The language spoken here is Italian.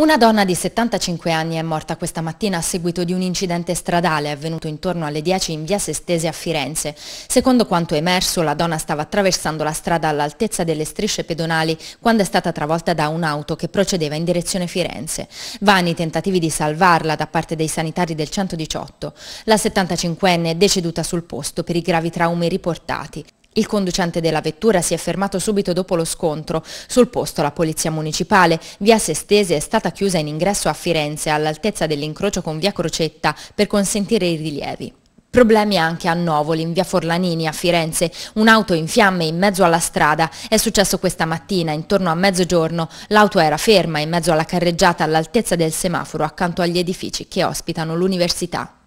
Una donna di 75 anni è morta questa mattina a seguito di un incidente stradale avvenuto intorno alle 10 in via Sestese a Firenze. Secondo quanto emerso, la donna stava attraversando la strada all'altezza delle strisce pedonali quando è stata travolta da un'auto che procedeva in direzione Firenze. Vani tentativi di salvarla da parte dei sanitari del 118. La 75enne è deceduta sul posto per i gravi traumi riportati. Il conducente della vettura si è fermato subito dopo lo scontro. Sul posto la polizia municipale. Via Sestese è stata chiusa in ingresso a Firenze all'altezza dell'incrocio con via Crocetta per consentire i rilievi. Problemi anche a Novoli, in via Forlanini, a Firenze. Un'auto in fiamme in mezzo alla strada. È successo questa mattina, intorno a mezzogiorno. L'auto era ferma in mezzo alla carreggiata all'altezza del semaforo accanto agli edifici che ospitano l'università.